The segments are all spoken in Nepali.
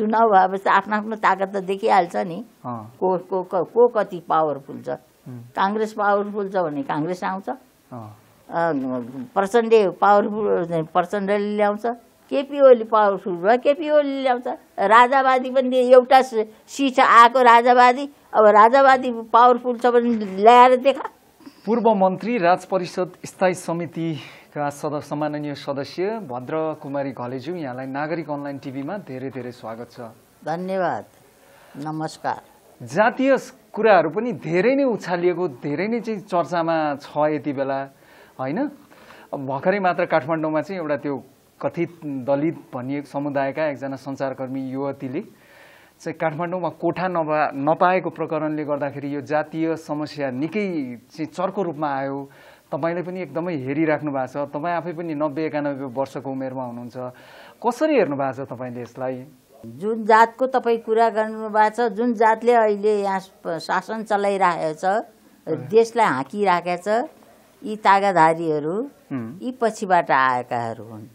चुनाव भएपछि आफ्नो आफ्नो ताकत त देखिहाल्छ नि को को को कति पावरफुल छ काङ्ग्रेस पावरफुल छ भने काङ्ग्रेस आउँछ प्रचण्डले पावरफुल प्रचण्डले ल्याउँछ केपी ओली पावरफुल भयो केपी ओली ल्याउँछ राजावादी पनि एउटा सिट आएको राजावादी अब राजावादी पावरफुल छ भने ल्याएर देखा पूर्व मन्त्री राज परिषद स्थायी समिति का सदस्य सम्माननीय सदस्य भद्र कुमारी घलेज्यू यहाँलाई नागरिक अनलाइन टिभीमा धेरै धेरै स्वागत छ धन्यवाद नमस्कार जातीय कुराहरू पनि धेरै नै उछालिएको धेरै नै चाहिँ चर्चामा छ यति बेला होइन भर्खरै मात्र काठमाडौँमा चाहिँ एउटा त्यो कथित दलित भनिएको समुदायका एकजना सञ्चारकर्मी युवतीले चाहिँ काठमाडौँमा कोठा नभा नपाएको प्रकरणले गर्दाखेरि यो जातीय समस्या निकै चाहिँ चर्को रूपमा आयो तपाईँले पनि एकदमै हेरिराख्नु भएको छ तपाईँ आफै पनि नब्बे एकानब्बे वर्षको उमेरमा हुनुहुन्छ कसरी हेर्नु भएको छ तपाईँले यसलाई जुन जातको तपाईँ कुरा गर्नुभएको छ जुन जातले अहिले यहाँ शासन चलाइरहेको छ देशलाई हाँकिराखेको छ यी तागाधारीहरू यी पछिबाट आएकाहरू हुन्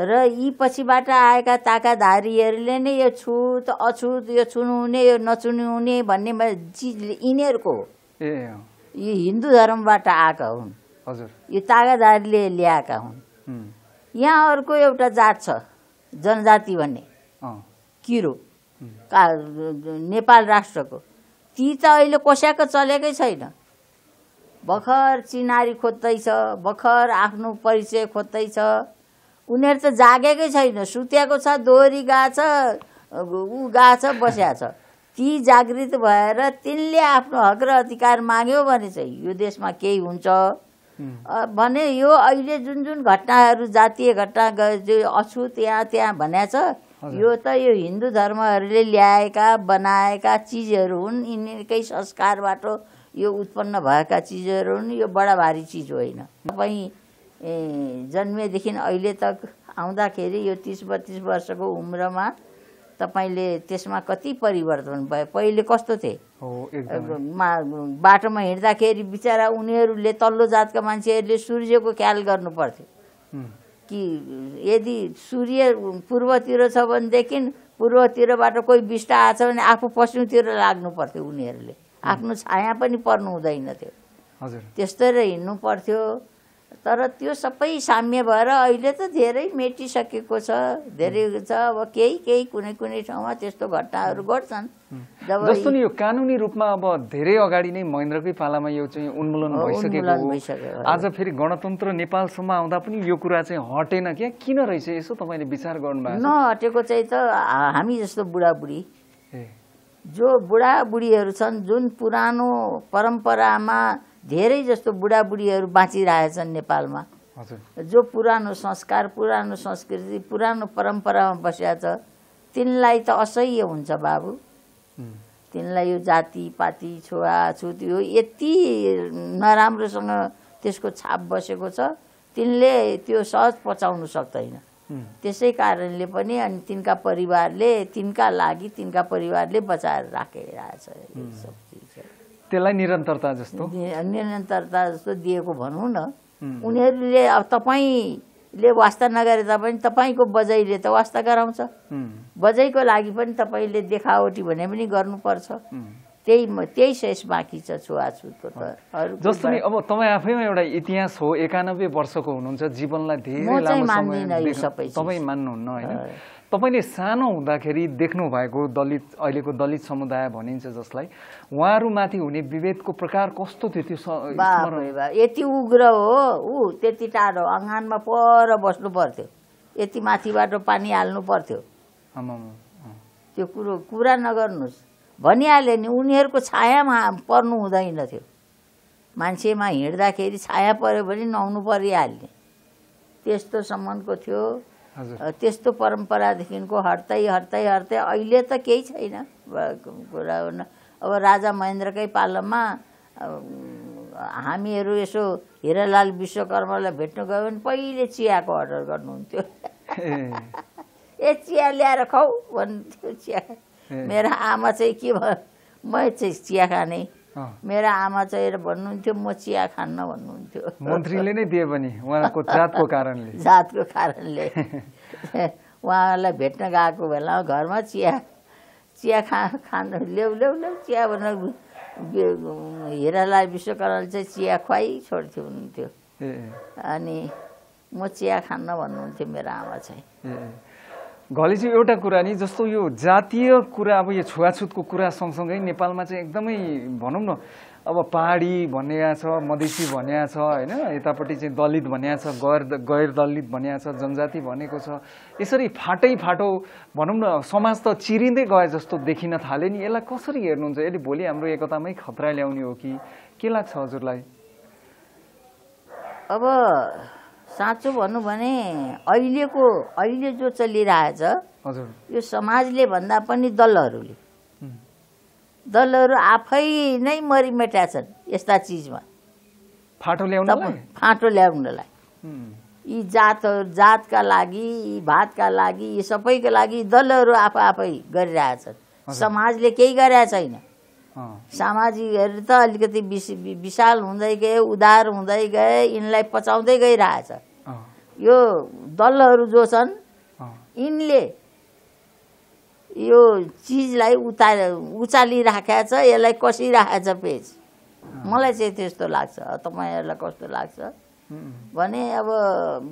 र यी पछिबाट आएका ताकाधारीहरूले नै यो छुत अछुत यो हुने यो नचुनुहुने भन्ने चिज यिनीहरूको हो यी हिन्दू धर्मबाट आएका हुन् हजुर यो तागादारीले ल्याएका हुन् यहाँ अर्को एउटा जात छ जनजाति भन्ने किरो का नेपाल राष्ट्रको ती त अहिले कसैको चलेकै छैन भर्खर चिनारी खोज्दैछ भर्खर आफ्नो परिचय खोज्दैछ उनीहरू त जागेकै छैन सुत्याएको छ दोहोरी गएको छ ऊ गएको छ बस्या छ ती जागृत भएर तिनले आफ्नो हक र अधिकार माग्यो भने चाहिँ यो देशमा केही हुन्छ भने यो अहिले जुन जुन घटनाहरू जातीय घटना जो अछुत यहाँ त्यहाँ भन्या छ यो त यो हिन्दू धर्महरूले ल्याएका बनाएका चिजहरू हुन् यिनीकै संस्कारबाट यो उत्पन्न भएका चिजहरू हुन् यो बडा भारी चिज होइन तपाईँ जन्मेदेखि अहिले त आउँदाखेरि यो तिस बत्तिस वर्षको उम्रमा तपाईँले त्यसमा कति परिवर्तन भयो पहिले कस्तो थिए बाटोमा हिँड्दाखेरि बिचरा उनीहरूले तल्लो जातका मान्छेहरूले सूर्यको ख्याल गर्नु पर्थ्यो कि यदि सूर्य पूर्वतिर छ भनेदेखि पूर्वतिरबाट कोही बिष्ट आएछ भने आफू पश्चिमतिर लाग्नु पर्थ्यो उनीहरूले आफ्नो छाया पनि पर्नु हुँदैन थियो त्यस्तै हिँड्नु पर्थ्यो तर त्यो सबै साम्य भएर अहिले त धेरै मेटिसकेको छ धेरै छ अब केही केही कुनै कुनै ठाउँमा त्यस्तो घटनाहरू घट्छन् जब जस्तो नि यो कानुनी रूपमा अब धेरै अगाडि नै महेन्द्रकै पालामा यो चाहिँ उन्मूलन भइसकेको आज फेरि गणतन्त्र नेपालसम्म आउँदा पनि यो कुरा चाहिँ हटेन क्या किन रहेछ यसो तपाईँले विचार गर्नुभयो नहटेको चाहिँ त हामी जस्तो बुढाबुढी जो बुढाबुढीहरू छन् जुन पुरानो परम्परामा धेरै जस्तो बुढाबुढीहरू बाँचिरहेछन् नेपालमा जो पुरानो संस्कार पुरानो संस्कृति पुरानो परम्परामा बसिया छ तिनलाई त असह्य हुन्छ बाबु तिनलाई यो जाति पाति छुवाछुत यो यति नराम्रोसँग त्यसको छाप बसेको छ तिनले त्यो सहज पचाउनु सक्दैन त्यसै कारणले पनि अनि तिनका परिवारले तिनका लागि तिनका परिवारले बचाएर राखिरहेछ सब चिज त्यसलाई निरन्तरता जस्तो निरन्तरता जस्तो दिएको भनौँ न उनीहरूले अब तपाईँले वास्ता नगरे तापनि तपाईँको बजैले त वास्ता गराउँछ बजैको लागि पनि तपाईँले देखावटी भने पनि गर्नुपर्छ त्यही त्यही शेष बाँकी छ छुवाछुतको त जस्तो नि अब तपाईँ आफैमा एउटा इतिहास हो एकानब्बे वर्षको हुनुहुन्छ जीवनलाई धेरै लामो समय तपाईँ मान्नुहुन्न होइन तपाईँले सानो हुँदाखेरि देख्नु भएको दलित अहिलेको दलित समुदाय भनिन्छ जसलाई उहाँहरूमाथि हुने विभेदको प्रकार कस्तो थियो त्यो यति उग्र हो ऊ त्यति टाढो अँगानमा पर बस्नु पर्थ्यो यति माथिबाट पानी हाल्नु पर्थ्यो त्यो कुरो कुरा नगर्नुहोस् भनिहाल्यो नि उनीहरूको छायामा पर्नु हुँदैन थियो मान्छेमा हिँड्दाखेरि छाया पऱ्यो भने नुहाउनु परिहाल्ने त्यस्तो त्यस्तोसम्मको थियो त्यस्तो परम्परादेखिको हट्दै हट्दै हट्दै अहिले त केही छैन कुरा अब राजा महेन्द्रकै पालामा हामीहरू यसो हिरालाल विश्वकर्मालाई भेट्नु गयो भने पहिले चियाको अर्डर गर्नुहुन्थ्यो ए चिया ल्याएर खाऊ भन्थ्यो चिया मेरो आमा चाहिँ के भयो म चाहिँ चिया खाने मेरो आमा चाहिँ भन्नुहुन्थ्यो म चिया खान्न भन्नुहुन्थ्यो मन्त्रीले नै दिए पनि उहाँको जातको कारणले जातको कारणले उहाँलाई भेट्न गएको बेलामा घरमा चिया चिया खा खानु ल्याउ ल्याउ ल्याउ चिया भनेर हिरालाई विश्वकर्माले चाहिँ चिया खुवाइ छोड्थ्यो हुनुहुन्थ्यो अनि म चिया खान्न भन्नुहुन्थ्यो मेरो आमा चाहिँ घलेजी एउटा कुरा नि जस्तो यो जातीय कुरा अब यो छुवाछुतको कुरा सँगसँगै नेपालमा चाहिँ एकदमै भनौँ न अब पहाडी भन्या छ मधेसी भन्या छ होइन यतापट्टि चाहिँ दलित भन्या छ गैर गैर दलित भन्या छ जनजाति भनेको छ यसरी फाटै फाटो भनौँ न समाज त चिरिँदै गए जस्तो देखिन थाले नि यसलाई कसरी हेर्नुहुन्छ यसले भोलि हाम्रो एकतामै खतरा ल्याउने हो कि के लाग्छ हजुरलाई अब साँचो भनौँ भने अहिलेको अहिले जो चलिरहेछ यो समाजले भन्दा पनि दलहरूले दलहरू आफै नै मरिमेटा छन् यस्ता चिजमा फाटो ल्याउन फाटो ल्याउनलाई यी जातहरू जातका लागि यी भातका लागि यी सबैका लागि दलहरू आफै आफै गरिरहेछन् समाजले केही गरेका छैन सामाजिकहरू त अलिकति विशाल हुँदै गए उधार हुँदै गए यिनलाई पचाउँदै गइरहेछ यो दलहरू जो छन् यिनले यो चिजलाई उता उचालिराखेको छ यसलाई कसिराखेको छ पेज मलाई चाहिँ त्यस्तो लाग्छ तपाईँहरूलाई कस्तो लाग्छ भने अब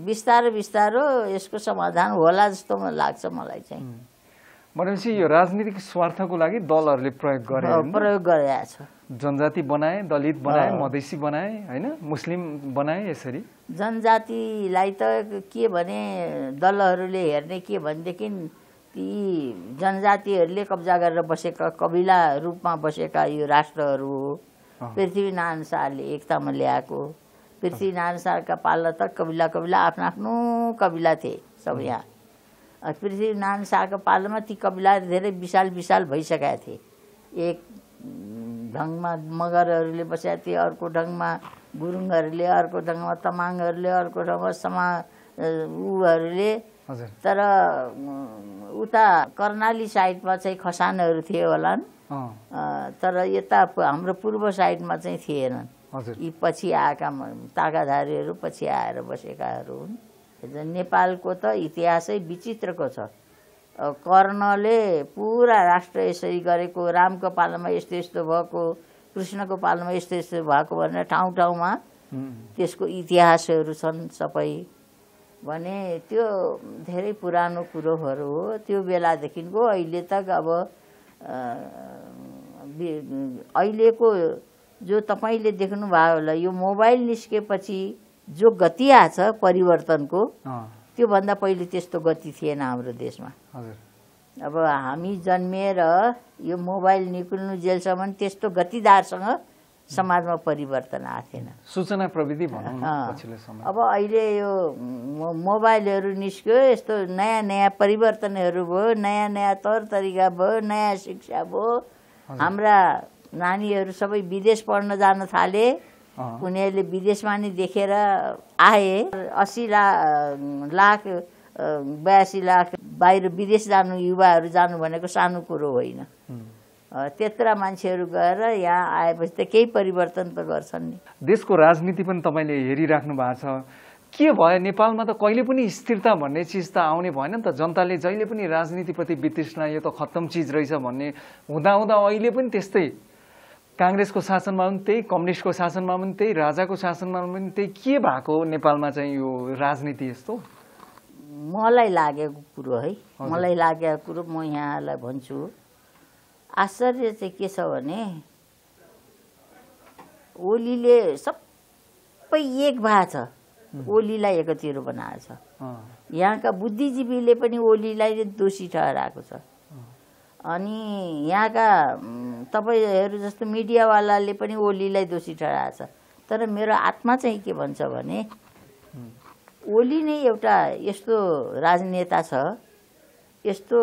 बिस्तारो बिस्तारो यसको समाधान होला जस्तो लाग्छ मलाई चाहिँ भनेपछि यो राजनीतिक स्वार्थको लागि दलहरूले प्रयोग गरे प्रयोग गरेछ जनजाति बनाए दलित बनाए मधेसी बनाए होइन मुस्लिम बनाए यसरी जनजातिलाई त के भने दलहरूले हेर्ने के भनेदेखि ती जनजातिहरूले कब्जा गरेर बसेका कबिला रूपमा बसेका यो राष्ट्रहरू हो पृथ्वीनारायण शाहले एकतामा ल्याएको पृथ्वीनारायण शाहका पाल्ला त कबिला कबिला आफ्नो आफ्नो कबिला थिए सब यहाँ पृथ्वीनारायण शाहको पालोमा ती कविला धेरै विशाल विशाल भइसकेका थिए एक ढङ्गमा मगरहरूले बसेका थिए अर्को ढङ्गमा गुरुङहरूले अर्को ढङ्गमा तमाङहरूले अर्को ढङ्गमा समा उहरूले तर उता कर्णाली साइडमा चाहिँ खसानहरू थिए होलान् तर यता हाम्रो पूर्व साइडमा चाहिँ थिएनन् यी पछि आएका ताकाधारीहरू पछि आएर बसेकाहरू हुन् नेपालको त इतिहासै विचित्रको छ कर्णले पुरा राष्ट्र यसरी गरेको रामको पालोमा यस्तो यस्तो भएको कृष्णको पालोमा यस्तो यस्तो भएको भनेर ठाउँ ठाउँमा त्यसको इतिहासहरू छन् सबै भने त्यो धेरै पुरानो कुरोहरू हो त्यो बेलादेखिको अहिले त अब अहिलेको जो तपाईँले देख्नुभयो होला यो मोबाइल निस्केपछि जो गति आएको छ परिवर्तनको त्योभन्दा पहिले त्यस्तो गति थिएन हाम्रो देशमा अब हामी जन्मिएर यो मोबाइल निकुल्नु जेलसम्म त्यस्तो गतिदारसँग समाजमा परिवर्तन आएको थिएन सूचना प्रविधि अब अहिले यो मोबाइलहरू निस्क्यो यस्तो नयाँ नयाँ परिवर्तनहरू भयो नयाँ नयाँ तौर तरिका भयो नयाँ शिक्षा भयो हाम्रा नानीहरू सबै विदेश पढ्न जान थाले उनीहरूले विदेशमा नि देखेर आए असी ला लाख बयासी लाख बाहिर विदेश जानु युवाहरू जानु भनेको सानो कुरो होइन त्यत्र मान्छेहरू गएर यहाँ आएपछि त केही परिवर्तन त गर्छन् नि देशको राजनीति पनि तपाईँले हेरिराख्नु भएको छ के भयो नेपालमा त कहिले पनि स्थिरता भन्ने चिज त आउने भएन नि त जनताले जहिले पनि राजनीतिप्रति वितृष्णा यो त खत्तम चिज रहेछ भन्ने हुँदाहुँदा अहिले पनि त्यस्तै काङ्ग्रेसको शासनमा पनि त्यही कम्युनिस्टको शासनमा पनि त्यही राजाको शासनमा पनि त्यही के भएको नेपालमा चाहिँ यो राजनीति यस्तो मलाई लागेको कुरो है मलाई लागेको कुरो म यहाँलाई भन्छु आश्चर्य चाहिँ के छ भने ओलीले सबै एक भएको छ ओलीलाई एकतिर बनाएछ यहाँका बुद्धिजीवीले पनि ओलीलाई दोषी ठहराएको छ अनि यहाँका तपाईँहरू जस्तो मिडियावालाले पनि ओलीलाई दोषी छ तर मेरो आत्मा चाहिँ के भन्छ भने ओली नै एउटा यस्तो राजनेता छ यस्तो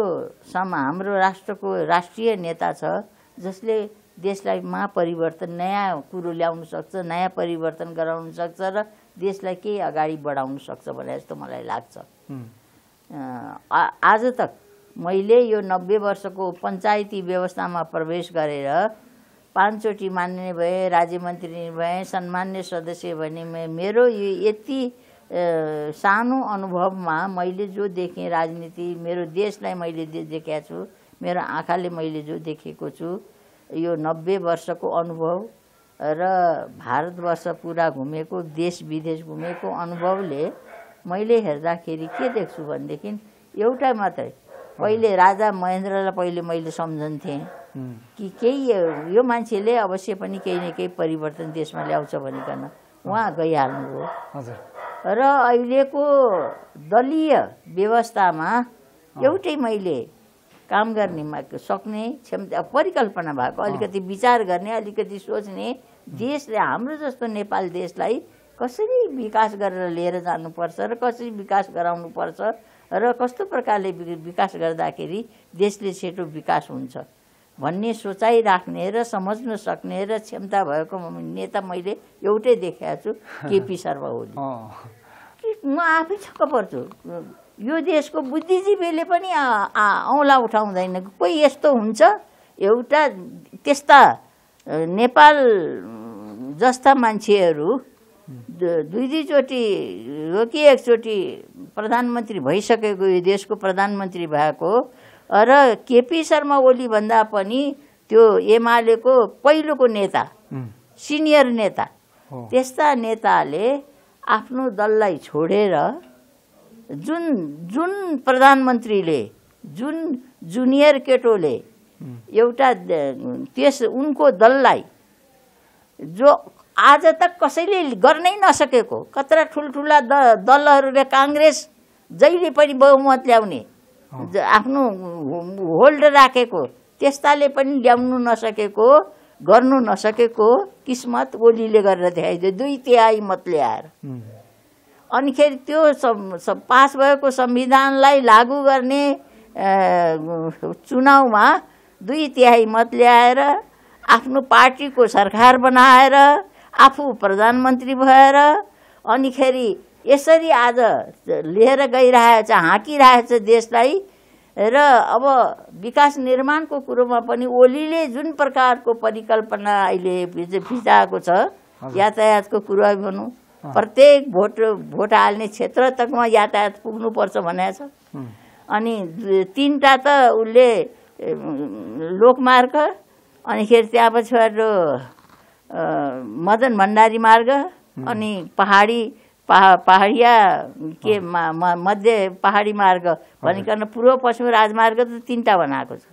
सम हाम्रो राष्ट्रको राष्ट्रिय नेता छ जसले देशलाई महापरिवर्तन नयाँ कुरो ल्याउन सक्छ नयाँ परिवर्तन गराउन सक्छ र देशलाई केही अगाडि बढाउन सक्छ भने जस्तो मलाई लाग्छ आज तक मैले यो नब्बे वर्षको पञ्चायती व्यवस्थामा प्रवेश गरेर पाँचचोटि मान्ने भए राज्य मन्त्री भएँ सम्मान्य सदस्य भने मेरो यो यति सानो अनुभवमा मैले जो देखेँ राजनीति मेरो देशलाई मैले दे देखेको छु मेरो आँखाले मैले जो देखेको छु यो नब्बे वर्षको अनुभव र भारतवर्ष पुरा घुमेको देश विदेश घुमेको अनुभवले मैले हेर्दाखेरि के देख्छु भनेदेखि एउटा मात्रै पहिले राजा महेन्द्रलाई पहिले मैले सम्झन्थेँ कि केही यो मान्छेले अवश्य पनि केही न केही परिवर्तन देशमा ल्याउँछ भनिकन उहाँ गइहाल्नुभयो र अहिलेको दलीय व्यवस्थामा एउटै मैले काम गर्ने सक्ने क्षमता परिकल्पना भएको अलिकति विचार गर्ने अलिकति सोच्ने देशले हाम्रो जस्तो नेपाल देशलाई कसरी विकास गरेर लिएर जानुपर्छ र कसरी विकास गराउनुपर्छ र कस्तो प्रकारले विकास गर्दाखेरि देशले छेटो विकास हुन्छ भन्ने सोचाइ राख्ने र सम्झ्न सक्ने र क्षमता भएको नेता मैले एउटै देखाएको छु केपी शर्मा ओली म आफै छक्क पर्छु यो देशको बुद्धिजीवीले पनि औँला उठाउँदैन कोही यस्तो हुन्छ एउटा त्यस्ता नेपाल जस्ता मान्छेहरू दुई दुईचोटि हो कि एकचोटि प्रधानमन्त्री भइसकेको यो देशको प्रधानमन्त्री भएको र केपी शर्मा ओली भन्दा पनि त्यो एमालेको पहिलोको नेता सिनियर नेता त्यस्ता नेताले आफ्नो दललाई छोडेर जुन जुन प्रधानमन्त्रीले जुन जुनियर केटोले एउटा त्यस उनको दललाई जो आज त कसैले गर्नै नसकेको कत्रा ठुल्ठुला द दलहरूले काङ्ग्रेस जहिले पनि बहुमत ल्याउने आफ्नो होल्ड राखेको त्यस्ताले पनि ल्याउनु नसकेको गर्नु नसकेको किस्मत ओलीले गरेर देखाइदियो दुई तिहाई मत ल्याएर अनिखेरि त्यो पास भएको संविधानलाई लागू गर्ने चुनाउमा दुई तिहाई मत ल्याएर आफ्नो पार्टीको सरकार बनाएर आफू प्रधानमन्त्री भएर अनिखेरि यसरी आज लिएर गइरहेछ हाँकिरहेछ देशलाई र अब विकास निर्माणको कुरोमा पनि ओलीले जुन प्रकारको परिकल्पना अहिले फिजाएको छ यातायातको कुरा भनौँ प्रत्येक भोट भोट हाल्ने क्षेत्र तकमा यातायात पुग्नुपर्छ भनेको छ अनि तिनवटा त उसले लोकमार्ग अनिखेरि त्यहाँ पछाडि मदन भण्डारी मार्ग अनि पहाडी पहा पहाडिया के मध्य पहाडी मार्ग भनिकन पूर्व पश्चिम राजमार्ग त तिनवटा बनाएको छ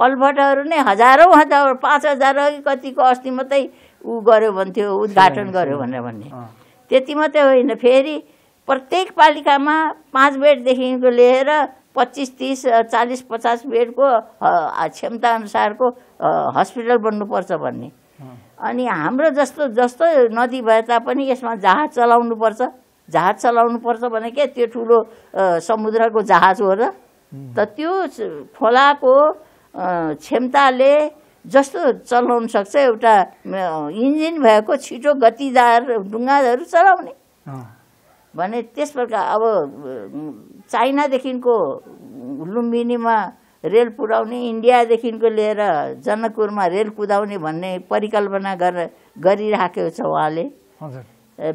कलभटहरू नै हजारौँ हजार पाँच हजार अघि कतिको अस्ति मात्रै ऊ गर्यो भन्थ्यो उद्घाटन गर्यो भनेर भन्ने त्यति मात्रै होइन फेरि प्रत्येक पालिकामा पाँच बेडदेखिको लिएर पच्चिस तिस चालिस पचास बेडको क्षमताअनुसारको हस्पिटल बन्नुपर्छ भन्ने अनि हाम्रो जस्तो जस्तो नदी भए तापनि यसमा जहाज पर्छ जहाज पर्छ भने के त्यो ठुलो समुद्रको जहाज हो र त त्यो खोलाको क्षमताले जस्तो चलाउन सक्छ एउटा इन्जिन भएको छिटो गतिदार ढुङ्गाहरू चलाउने भने त्यस प्रकार अब चाइनादेखिको लुम्बिनीमा रेल पुर्याउने इन्डियादेखिको लिएर जनकपुरमा रेल कुदाउने भन्ने परिकल्पना गर गरिराखेको छ उहाँले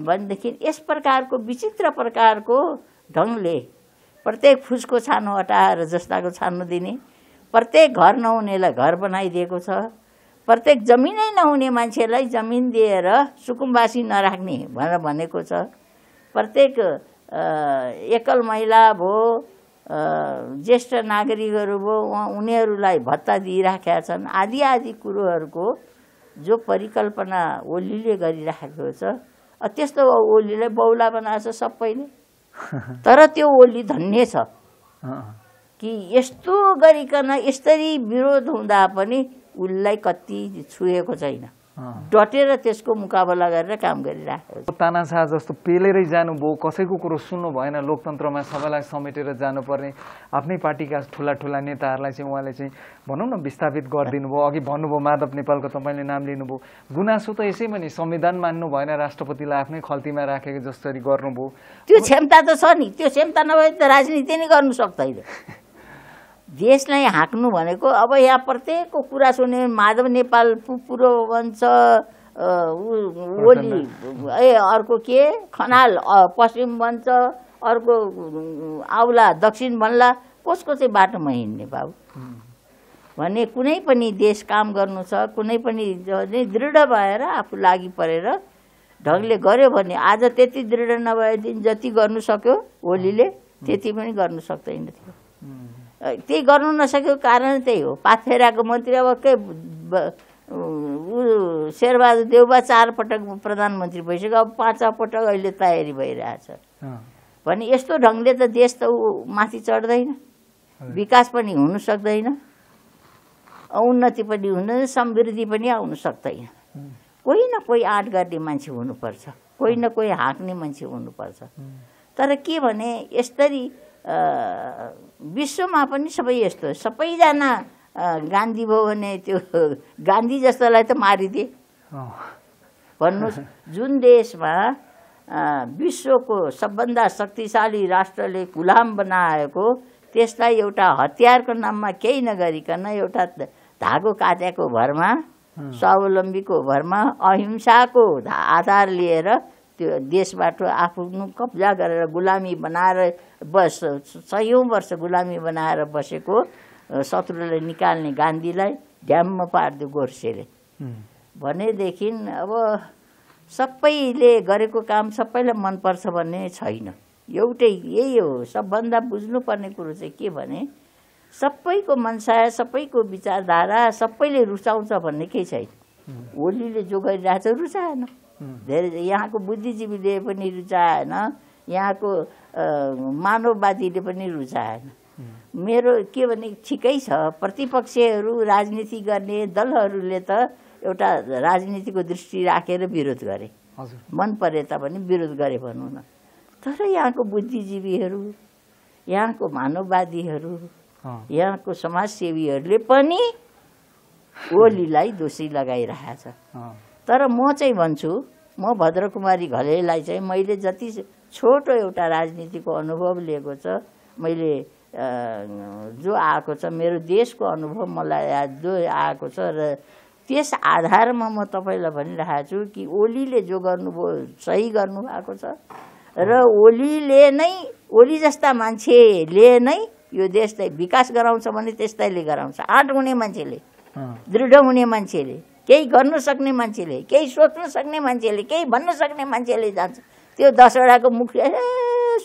भनेदेखि यस प्रकारको विचित्र प्रकारको ढङ्गले प्रत्येक फुसको छानो हटाएर जस्ताको छानो दिने प्रत्येक घर नहुनेलाई घर बनाइदिएको छ प्रत्येक जमिनै नहुने मान्छेलाई जमिन दिएर सुकुम्बासी नराख्ने भनेर भनेको छ प्रत्येक एकल महिला भयो ज्येष्ठ नागरिकहरू भयो उहाँ उनीहरूलाई भत्ता दिइराखेका छन् आदि आदि कुरोहरूको जो परिकल्पना ओलीले गरिराखेको छ त्यस्तो ओलीलाई बौला बनाएको छ सबैले तर त्यो ओली धन्य छ कि यस्तो गरिकन यसरी विरोध हुँदा पनि उसलाई कति छुएको छैन डटेर त्यसको मुकाबला गरेर काम गरिरहेको तानासा जस्तो पेलेरै जानुभयो कसैको कुरो सुन्नु भएन लोकतन्त्रमा सबैलाई समेटेर जानुपर्ने आफ्नै पार्टीका ठुला ठुला नेताहरूलाई चाहिँ उहाँले चाहिँ भनौँ न विस्थापित गरिदिनु भयो अघि भन्नुभयो माधव नेपालको तपाईँले नाम लिनुभयो गुनासो त यसैमा पनि संविधान मान्नु भएन राष्ट्रपतिलाई आफ्नै खल्तीमा राखेको जसरी गर्नुभयो त्यो क्षमता त छ नि त्यो क्षमता नभए त राजनीति नै गर्नु सक्दैन देशलाई हाँक्नु भनेको अब यहाँ प्रत्येकको कुरा सुने माधव नेपाल पुरो भन्छ ओली ए अर्को के खनाल पश्चिम बन्छ अर्को आउला दक्षिण बन्ला कसको चाहिँ बाटोमा हिँड्ने बाबु भने कुनै पनि देश काम गर्नु छ कुनै पनि दृढ भएर आफू लागि परेर ढङ्गले गर्यो भने आज त्यति दृढ नभएदेखि जति गर्नु सक्यो होलीले त्यति पनि गर्नु सक्दैन थियो त्यही गर्नु नसकेको कारण त्यही हो पातफेराको मन्त्री अब के ऊ शेरबहादुर देउबा चारपटक प्रधानमन्त्री भइसक्यो अब पाँच पटक अहिले तयारी भइरहेछ भने यस्तो ढङ्गले त देश त ऊ माथि चढ्दैन विकास पनि हुनु सक्दैन उन्नति पनि हुँदैन समृद्धि पनि आउनु सक्दैन कोही न कोही आँट गर्ने मान्छे हुनुपर्छ कोही न कोही हाँक्ने मान्छे हुनुपर्छ तर के भने यसरी विश्वमा पनि सबै यस्तो सबैजना गान्धी भयो भने त्यो गान्धी जस्तोलाई त मारिदिए भन्नुहोस् जुन देशमा विश्वको सबभन्दा शक्तिशाली राष्ट्रले गुलाम बनाएको त्यसलाई एउटा हतियारको नाममा केही नगरिकन एउटा धागो काट्याको भरमा स्वावलम्बीको भरमा अहिंसाको आधार लिएर त्यो देशबाट आफ्नो कब्जा गरेर गुलामी बनाएर बस सयौँ वर्ष गुलामी बनाएर बसेको शत्रुलाई निकाल्ने गान्धीलाई ढ्याम्म पारिदियो गोर्सेले भनेदेखि अब सबैले गरेको काम सबैलाई मनपर्छ भन्ने छैन एउटै यही हो सबभन्दा बुझ्नुपर्ने कुरो चाहिँ के भने सबैको मनसाय सबैको विचारधारा सबैले रुचाउँछ भन्ने केही छैन होलीले जो गरिरहेछ रुचाएन धेरै यहाँको बुद्धिजीवीले पनि रुचाएन यहाँको मानववादीले पनि रुचाएन मेरो के भने ठिकै छ प्रतिपक्षहरू राजनीति गर्ने दलहरूले त एउटा राजनीतिको दृष्टि राखेर विरोध गरे मन परे तापनि विरोध गरे भनौँ न तर यहाँको बुद्धिजीवीहरू यहाँको मानववादीहरू यहाँको समाजसेवीहरूले पनि ओलीलाई दोषी लगाइरहेछ तर म चाहिँ भन्छु म भद्रकुमारी घलेलाई चाहिँ मैले जति छोटो एउटा राजनीतिको अनुभव लिएको छ मैले जो आएको छ मेरो देशको अनुभव मलाई जो आएको छ र त्यस आधारमा म तपाईँलाई भनिरहेको छु कि ओलीले जो गर्नुभयो सही गर्नुभएको छ र ओलीले नै ओली जस्ता मान्छेले नै यो देशलाई विकास गराउँछ भने त्यस्तैले गराउँछ आँट हुने मान्छेले दृढ हुने मान्छेले केही गर्नु सक्ने मान्छेले केही सोच्नु सक्ने मान्छेले केही भन्न सक्ने मान्छेले जान्छ त्यो दसवटाको मुख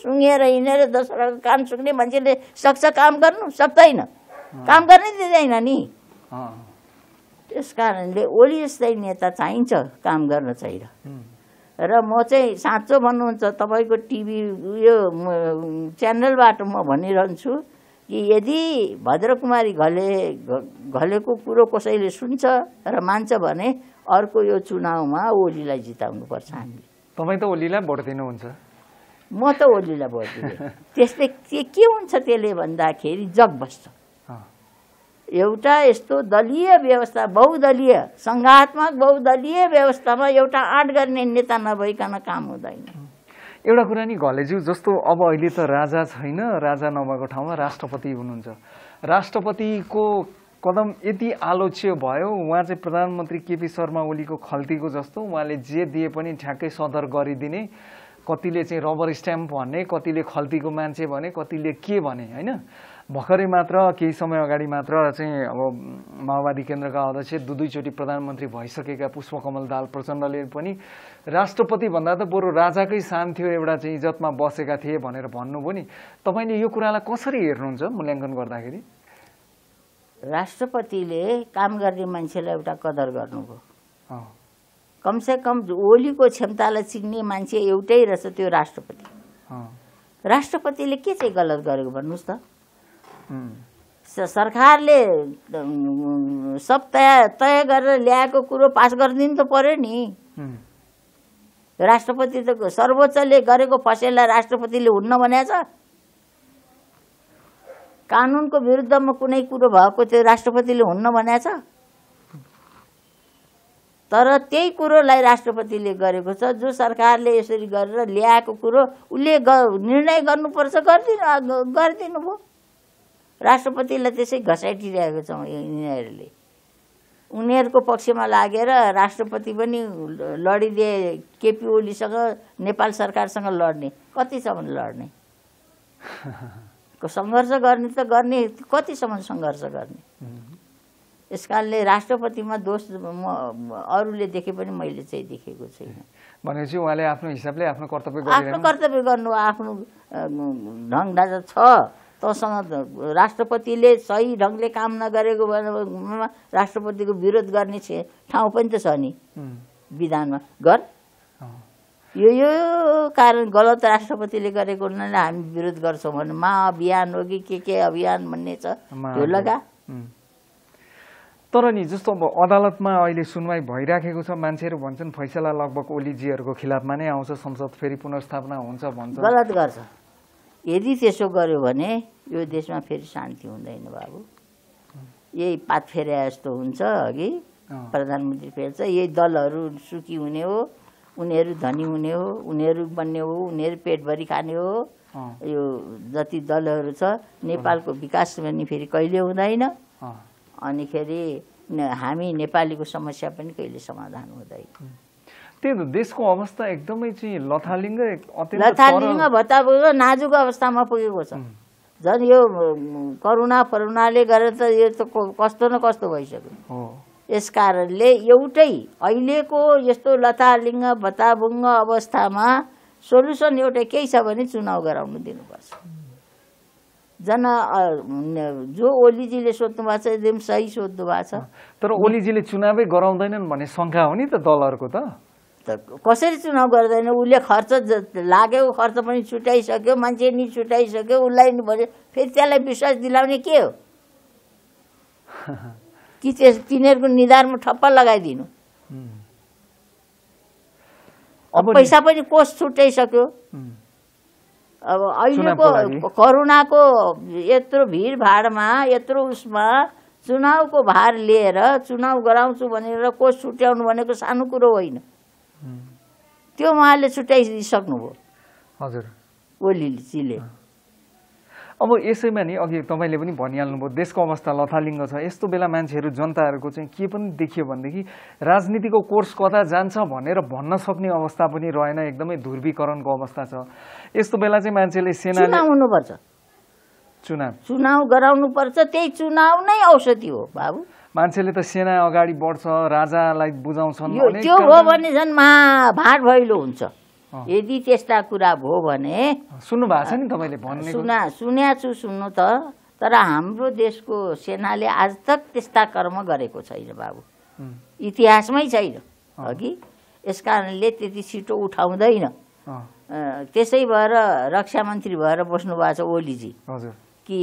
सुँगेर हिँडेर दसवटाको काम सुक्ने मान्छेले सक्छ काम गर्नु सक्दैन काम गर्नै दिँदैन नि त्यस कारणले ओली जस्तै नेता चाहिन्छ काम गर्न चाहिँ र म चाहिँ साँचो भन्नुहुन्छ तपाईँको टिभी उयो च्यानलबाट म भनिरहन्छु कि यदि भद्रकुमारी घले घलेको कुरो कसैले सुन्छ र मान्छ भने अर्को यो चुनावमा ओलीलाई जिताउनुपर्छ हामीले तपाईँ त ओलीलाई भोट दिनुहुन्छ म त ओलीलाई भोट दिन्छु त्यसले के हुन्छ त्यसले भन्दाखेरि जग बस्छ एउटा यस्तो दलीय व्यवस्था बहुदलीय सङ्घात्मक बहुदलीय व्यवस्थामा एउटा आँट गर्ने नेता नभइकन काम हुँदैन एउटा कुरा नि घलेज्यू जस्तो अब अहिले त राजा छैन राजा नभएको ठाउँमा राष्ट्रपति हुनुहुन्छ राष्ट्रपतिको कदम यति आलोच्य भयो उहाँ चाहिँ प्रधानमन्त्री केपी शर्मा ओलीको खल्तीको जस्तो उहाँले जे दिए पनि ठ्याक्कै सदर गरिदिने कतिले चाहिँ रबर स्ट्याम्प भन्ने कतिले खल्तीको मान्छे भने कतिले के भने होइन भर्खरै मात्र केही समय अगाडि मात्र चाहिँ अब माओवादी केन्द्रका अध्यक्ष दुई दुईचोटि प्रधानमन्त्री भइसकेका पुष्पकमल दाल प्रचण्डले पनि राष्ट्रपति भन्दा त बरु राजाकै सान थियो एउटा चाहिँ इज्जतमा बसेका थिए भनेर भन्नुभयो नि तपाईँले यो कुरालाई कसरी हेर्नुहुन्छ मूल्याङ्कन गर्दाखेरि राष्ट्रपतिले काम गर्ने मान्छेलाई एउटा कदर गर्नुभयो कमसे कम ओलीको क्षमतालाई चिन्ने मान्छे एउटै रहेछ त्यो राष्ट्रपति राष्ट्रपतिले के चाहिँ गलत गरेको भन्नुहोस् त सरकारले सब तय तय गरेर ल्याएको कुरो पास गरिदिनु त पर्यो नि राष्ट्रपति त सर्वोच्चले गरेको फसेललाई राष्ट्रपतिले हुन्न छ कानुनको विरुद्धमा कुनै कुरो भएको त्यो राष्ट्रपतिले हुन्न भनेछ तर त्यही कुरोलाई राष्ट्रपतिले गरेको छ जो सरकारले यसरी गरेर ल्याएको कुरो उसले निर्णय गर्नुपर्छ गरिदिनु गरिदिनु भयो राष्ट्रपतिलाई त्यसै घसाइटिरहेको छौँ यिनीहरूले उनीहरूको पक्षमा लागेर राष्ट्रपति पनि लडिदिए केपी ओलीसँग नेपाल सरकारसँग लड्ने कतिसम्म लड्ने सङ्घर्ष गर्ने त गर्ने कतिसम्म सङ्घर्ष गर्ने यस कारणले राष्ट्रपतिमा दोष म अरूले देखे पनि मैले चाहिँ देखेको छैन भनेपछि उहाँले आफ्नो हिसाबले आफ्नो कर्तव्य आफ्नो कर्तव्य गर्नु आफ्नो ढङ्ग छ तसँग राष्ट्रपतिले सही ढङ्गले काम नगरेको राष्ट्रपतिको विरोध गर्ने ठाउँ पनि त छ नि विधानमा गर यो यो कारण गलत राष्ट्रपतिले गरेको हुनाले हामी विरोध गर्छौँ भने महाअभियान हो कि के के अभियान भन्ने छ यो लगा तर नि जस्तो अब अदालतमा अहिले सुनवाई भइराखेको छ मान्छेहरू भन्छन् फैसला लगभग ओलीजीहरूको खिलाफमा नै आउँछ संसद फेरि पुनर्स्थापना हुन्छ भन्छ गलत गर्छ यदि त्यसो गर्यो भने यो देशमा फेरि शान्ति हुँदैन बाबु यही पात फेरि जस्तो हुन्छ अघि प्रधानमन्त्री फेर्छ यही दलहरू सुखी हुने हो उनीहरू धनी हुने हो उनीहरू बन्ने हो उनीहरू पेटभरि खाने हो यो जति दलहरू छ नेपालको विकास पनि फेरि कहिले हुँदैन अनिखेरि हामी नेपालीको समस्या पनि कहिले समाधान हुँदैन त्यही देशको अवस्था एकदमै चाहिँ लथालिङ्ग लथालिङ्ग भत्ता पुगेको नाजुक अवस्थामा पुगेको छ झन् यो करुणा फरुणाले गरेर त यो त कस्तो न कस्तो भइसक्यो यस कारणले एउटै अहिलेको यस्तो लथालिङ्ग भत्ताभुङ्ग अवस्थामा सोल्युसन एउटा केही छ भने चुनाव गराउनु दिनुपर्छ जन जो ओलीजीले सोध्नु भएको छ एकदम सही सोध्नु भएको छ तर ओलीजीले चुनावै गराउँदैनन् भन्ने शङ्का हो नि त दलहरूको त त कसरी चुनाव गर्दैन उसले खर्च लाग्यो खर्च पनि छुट्याइसक्यो मान्छे नि छुट्याइसक्यो उसलाई नि भन्यो फेरि त्यसलाई विश्वास दिलाउने के हो कि त्यस तिनीहरूको निधारमा ठप्प लगाइदिनु अब पैसा पनि कोष छुट्याइसक्यो अब अहिलेको करुणाको यत्रो भिडभाडमा यत्रो उसमा चुनावको भार लिएर चुनाव गराउँछु भनेर कोष छुट्याउनु भनेको सानो कुरो होइन त्यो उहाँले छुट्याइसक्नुभयो हजुर ओलीजीले अब यसैमा नि अघि तपाईँले पनि भनिहाल्नुभयो देशको अवस्था लथालिङ्ग छ यस्तो बेला मान्छेहरू जनताहरूको चाहिँ के पनि देखियो भनेदेखि राजनीतिको कोर्स कता जान्छ भनेर भन्न सक्ने अवस्था पनि रहेन एकदमै ध्रुवीकरणको अवस्था छ यस्तो बेला चाहिँ मान्छेले सेना हुनुपर्छ चुनाव चुनाव गराउनुपर्छ त्यही चुनाव नै औषधि हो बाबु मान्छेले त सेना अगाडि बढ्छ राजालाई बुझाउँछन् त्यो हो भने झन् महाभार भैलो हुन्छ यदि त्यस्ता कुरा भयो भने सुन्नु भएको छ नि तपाईँले भन्ने सुना सुनेको छु सुन्नु त तर हाम्रो देशको सेनाले आज तक त्यस्ता कर्म गरेको छैन बाबु इतिहासमै छैन अघि यस कारणले त्यति छिटो उठाउँदैन त्यसै भएर रक्षा मन्त्री भएर बस्नु भएको छ ओलीजी हजुर कि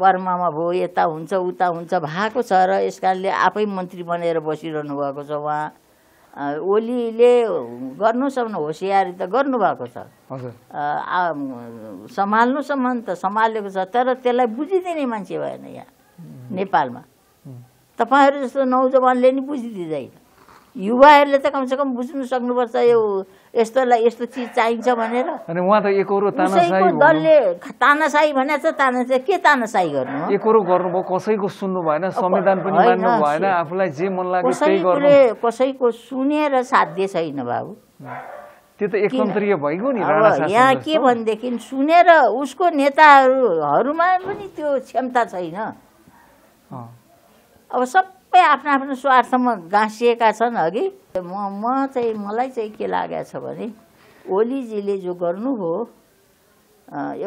बर्मामा भयो यता हुन्छ उता हुन्छ भएको छ र यस कारणले आफै मन्त्री बनेर बसिरहनु भएको छ उहाँ ओलीले गर्नुसम्म होसियारी त गर्नुभएको छ सम्हाल्नुसम्म त सम्हालेको छ तर त्यसलाई बुझिदिने मान्छे भएन यहाँ नेपालमा तपाईँहरू जस्तो नौजवानले नि बुझिदिँदैन युवाहरूले त कमसेकम बुझ्नु सक्नुपर्छ यो यस्तोलाई यस्तो चिज चाहिन्छ भनेर अनि उहाँ त एकरो तानासाई दलले तानासाई भने त तानासाई के तानासाई गर्नु एकरो गर्नुभयो कसैको सुन्नु भएन संविधान पनि मान्नु भएन आफूलाई जे मन लाग्यो त्यही गर्नु कसैको सुनेर साध्य छैन बाबु त्यो त एकतन्त्रीय भइगयो नि यहाँ के भनेदेखि सुनेर उसको नेताहरूमा पनि त्यो क्षमता छैन अब सब सबै आफ्नो आफ्नो स्वार्थमा गाँसिएका छन् अघि म म चाहिँ मलाई चाहिँ के लागेको छ भने ओलीजीले जो गर्नुभयो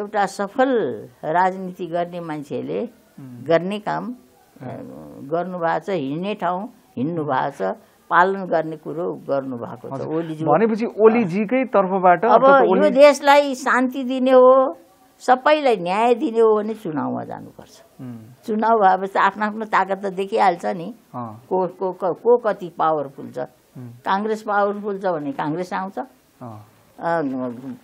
एउटा सफल राजनीति गर्ने मान्छेले गर्ने काम गर्नुभएको छ हिँड्ने ठाउँ हिँड्नु भएको छ पालन गर्ने कुरो गर्नुभएको छ ओलीजी भनेपछि ओलीजीकै तर्फबाट अब यो देशलाई शान्ति दिने हो सबैलाई न्याय दिने हो भने चुनावमा जानुपर्छ चुनाव भएपछि आफ्नो आफ्नो ताकत त देखिहाल्छ नि को को को कति पावरफुल छ काङ्ग्रेस पावरफुल छ भने काङ्ग्रेस आउँछ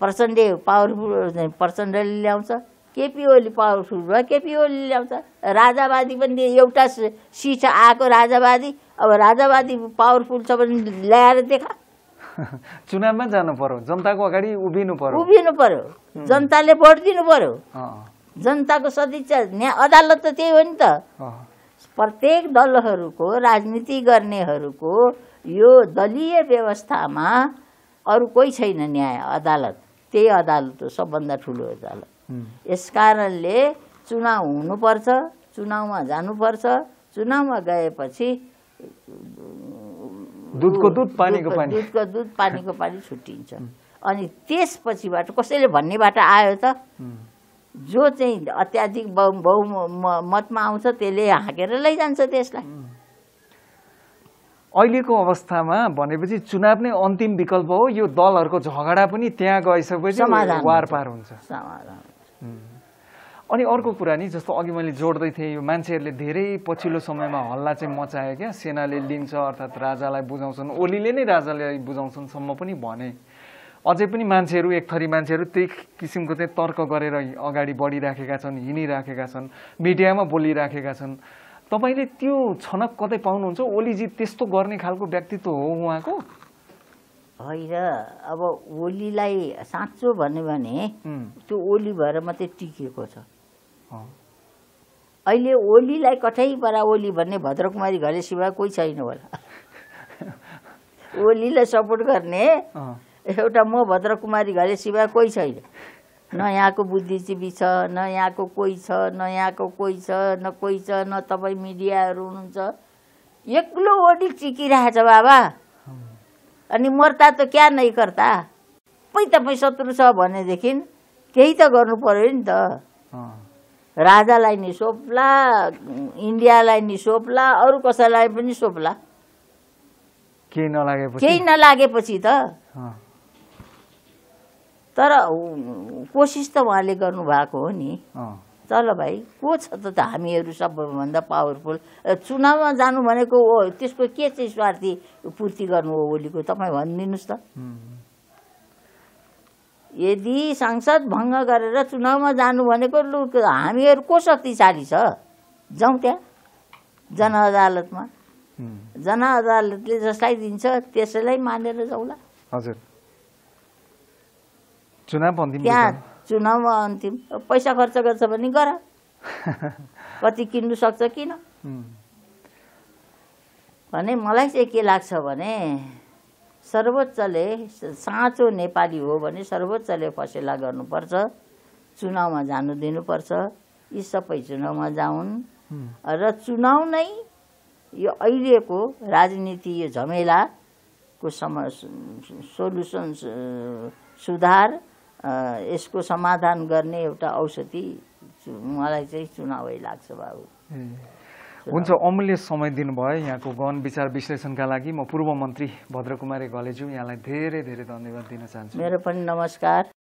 प्रचण्डले पावरफुल प्रचण्डले ल्याउँछ केपी ओली पावरफुल भयो केपी ओली ल्याउँछ राजावादी पनि एउटा सिट आएको राजावादी अब राजावादी पावरफुल छ भने ल्याएर देखा चुनावमा जानु पर्यो जनताको अगाडि उभिनु पर्यो उभिनु पर्यो जनताले भोट दिनु पर्यो जनताको सदिच्छा न्याय अदालत त त्यही हो नि त प्रत्येक दलहरूको राजनीति गर्नेहरूको यो दलीय व्यवस्थामा अरू कोही छैन न्याय अदालत त्यही अदालत हो सबभन्दा ठुलो अदालत यस कारणले चुनाव हुनुपर्छ चुनावमा जानुपर्छ चुनावमा गएपछि दुधको दुध पानीको पानी दुधको दुध पानीको पानी छुट्टिन्छ अनि त्यसपछिबाट कसैले भन्नेबाट आयो त जो चाहिँ अत्याधिक बहु मतमा आउँछ त्यसले हाँकेर लैजान्छ त्यसलाई अहिलेको अवस्थामा भनेपछि चुनाव नै अन्तिम विकल्प हो यो दलहरूको झगडा पनि त्यहाँ गइसकेपछि वार पार हुन्छ अनि अर्को कुरा नि जस्तो अघि मैले जोड्दै थिएँ यो मान्छेहरूले धेरै पछिल्लो समयमा हल्ला चाहिँ मचायो क्या सेनाले लिन्छ अर्थात् राजालाई बुझाउँछन् ओलीले नै राजालाई बुझाउँछन् सम्म पनि भने अझै पनि मान्छेहरू एक थरी मान्छेहरू त्यही किसिमको चाहिँ तर्क गरेर अगाडि बढिराखेका छन् हिँडिराखेका छन् मिडियामा बोलिराखेका छन् तपाईँले त्यो छनक कतै पाउनुहुन्छ ओलीजी त्यस्तो गर्ने खालको व्यक्तित्व हो उहाँको होइन अब ओलीलाई साँचो भन्यो भने त्यो ओली भएर मात्रै टिकेको छ अहिले ओलीलाई परा ओली भन्ने भद्रकुमारी घरे सिवा कोही छैन होला ओलीलाई सपोर्ट गर्ने एउटा म भद्रकुमारी घरे सिवा कोही छैन न यहाँको बुद्धिजीवी छ न यहाँको कोही छ न यहाँको कोही छ न कोही छ न तपाईँ मिडियाहरू हुनुहुन्छ एक्लो ओली टिकिरहेछ बाबा अनि मर्ता त क्या नै कर्ता पै तपाईँ शत्रु छ भनेदेखि केही त गर्नु पऱ्यो नि त राजालाई नि सोप्ला इन्डियालाई नि सोप्ला अरू कसैलाई पनि सोप्ला केही नलागे केही नलागेपछि त तर कोसिस त उहाँले गर्नुभएको हो नि चल भाइ को छ त हामीहरू सबभन्दा पावरफुल चुनावमा जानु भनेको त्यसको के चाहिँ स्वार्थी पूर्ति गर्नु हो ओलीको तपाईँ भनिदिनुहोस् त यदि संसद भङ्ग गरेर चुनावमा जानु भनेको लु हामीहरू को शक्तिशाली छ जाउँ त्यहाँ जन अदालतमा जन अदालतले जसलाई दिन्छ त्यसैलाई मानेर जाउँला हजुर चुनाव त्यहाँ चुनावमा अन्तिम पैसा खर्च गर्छ भने गर कति किन्नु सक्छ किन भने मलाई चाहिँ के लाग्छ भने सर्वोच्चले साँचो नेपाली हो भने सर्वोच्चले फसेला गर्नुपर्छ चुनावमा जानु दिनुपर्छ यी सबै चुनावमा जाउन् र चुनाव नै यो अहिलेको राजनीति यो झमेलाको सम सोल्युसन सुधार यसको समाधान गर्ने एउटा औषधि मलाई चाहिँ चुनावै लाग्छ बाबु हुन्छ अमूल्य समय दिनुभयो यहाँको गहन विचार विश्लेषणका लागि म पूर्व मन्त्री भद्रकुमारी घलेज्यू यहाँलाई धेरै धेरै धन्यवाद दिन चाहन्छु मेरो पनि नमस्कार